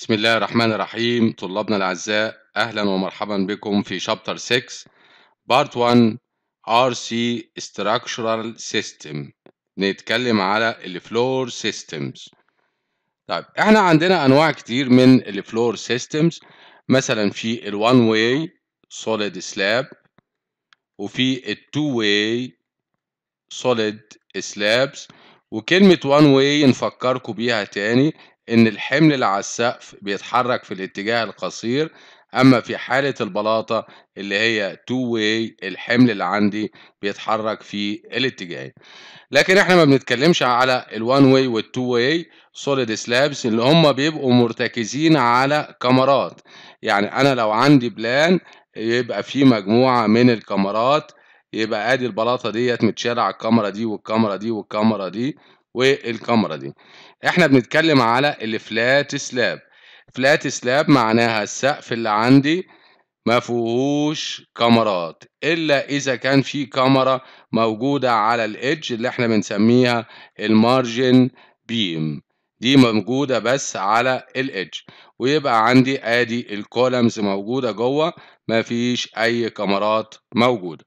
بسم الله الرحمن الرحيم طلابنا الأعزاء أهلا ومرحبا بكم في شابتر 6 بارت 1 ار سي ستراكشرال سيستم نتكلم على الفلور سيستمز طيب احنا عندنا أنواع كتير من الفلور سيستمز مثلا في ال 1 واي سوليد سلاب وفي ال 2 واي سوليد سلابس وكلمة 1 واي نفكركم بيها تاني إن الحمل اللي على السقف بيتحرك في الاتجاه القصير أما في حالة البلاطة اللي هي تو واي الحمل اللي عندي بيتحرك في الاتجاه لكن احنا ما بنتكلمش على الوان واي والتو واي سوليد سلابس اللي هم بيبقوا مرتكزين على كاميرات يعني أنا لو عندي بلان يبقى في مجموعة من الكاميرات يبقى ادي البلاطه ديت متشاله على الكاميرا دي والكاميرا دي والكاميرا دي والكاميرا دي احنا بنتكلم على الفلات سلاب فلات سلاب معناها السقف اللي عندي ما فيهوش كاميرات الا اذا كان في كاميرا موجوده على الايدج اللي احنا بنسميها المارجن بيم دي موجوده بس على الايدج ويبقى عندي ادي الكولمز موجوده جوه مفيش اي كاميرات موجوده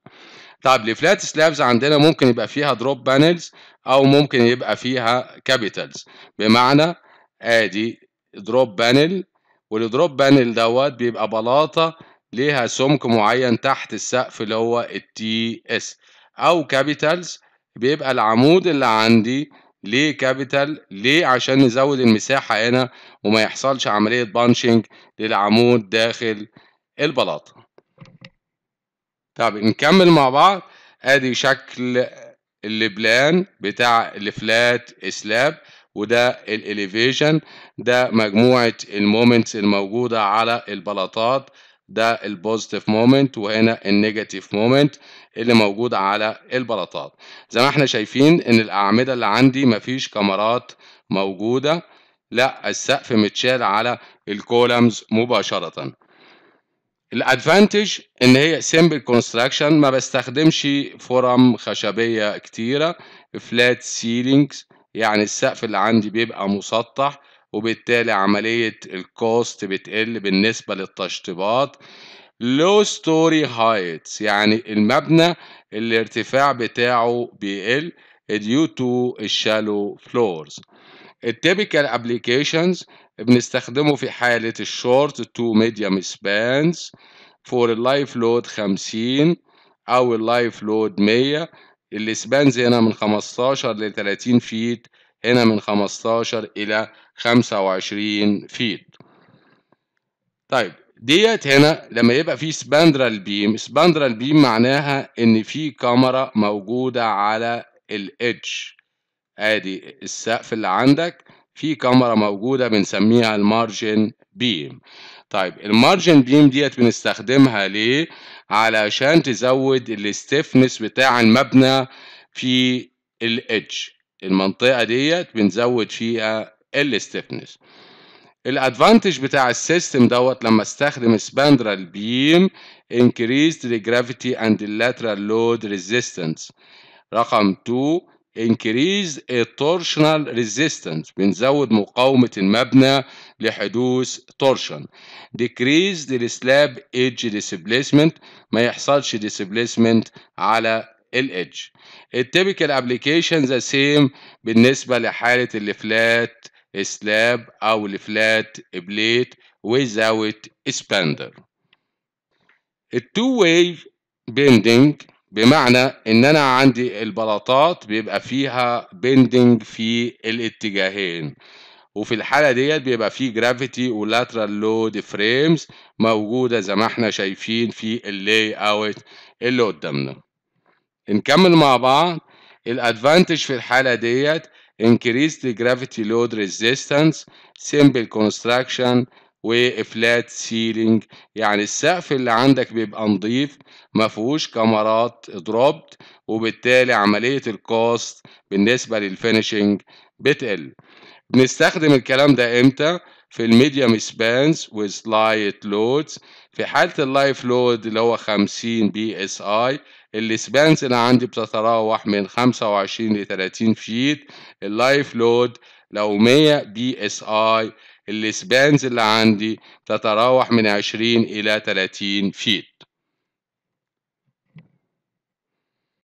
طب الفلات سلابز عندنا ممكن يبقى فيها دروب بانلز او ممكن يبقى فيها كابيتالز بمعنى ادي دروب بانل والدروب بانل دوت بيبقى بلاطه ليها سمك معين تحت السقف اللي هو التي اس او كابيتالز بيبقى العمود اللي عندي ليه كابيتال ليه عشان نزود المساحه هنا وما يحصلش عمليه بانشنج للعمود داخل البلاطه طب نكمل مع بعض ادي شكل البلان بتاع الفلات سلاب وده الاليفيشن ده مجموعة المومنتس الموجودة على البلاطات ده البوزيتيف مومنت وهنا النيجاتيف مومنت اللي موجود على البلاطات زي ما احنا شايفين ان الاعمدة اللي عندي مفيش كاميرات موجودة لا السقف متشال على الكولمز مباشرة الادفانتج ان هي سيمبل كونستراكشن ما بستخدمش فرم خشبيه كتيره فلات سيلينجز يعني السقف اللي عندي بيبقى مسطح وبالتالي عمليه الكوست بتقل بالنسبه للتشطيبات لو ستوري هايتس يعني المبنى الارتفاع بتاعه بيقل due to shallow floors التيبيكال ابلكيشنز بنستخدمه في حالة الشورت تو ميديم سبانز فور اللايف لود 50 او اللايف لود 100 السبانز هنا من 15 ل 30 فيت هنا من 15 الى 25 فيت طيب ديت هنا لما يبقى في سباندرال بيم سباندرال بيم معناها ان في كاميرا موجودة على الادج ادي السقف اللي عندك في كاميرا موجودة بنسميها المارجن بيم طيب المارجن بيم ديت بنستخدمها ليه علشان تزود الاستفنس بتاع المبنى في الإدج المنطقة ديت بنزود فيها الاستفنس الادفانتج بتاع السيستم دوت لما استخدم سباندرال بيم increased the gravity and the lateral load resistance رقم 2 increase torsional resistance بنزود مقاومة المبنى لحدوث torsion decrease the slab edge displacement ما يحصلش displacement على الإدج التيبيكال ابلكيشن ذا سيم بالنسبة لحالة الفلات سلاب أو الفلات بليت without expander التو واي bending بمعنى ان انا عندي البلاطات بيبقى فيها بيندنج في الاتجاهين وفي الحالة ديت بيبقى فيه جرافيتي ولاترال لود فريمز موجودة زي ما احنا شايفين في اللاي اوت اللي قدامنا نكمل مع بعض الادفانتج في الحالة ديت increased gravity load resistance simple construction وفلات سيلينج يعني السقف اللي عندك بيبقى نضيف ما فيهوش كمرات دروبت وبالتالي عملية الكوست بالنسبة للفينشنج بتقل بنستخدم الكلام ده امتى في الميديم سبانز وسلايت لودز في حالة اللايف لود اللي هو 50 بي اس اي السبانس اللي عندي بتتراوح من 25 ل 30 فيت اللايف لود لو 100 بي اس اي السبانز اللي عندي تتراوح من 20 إلى 30 فيت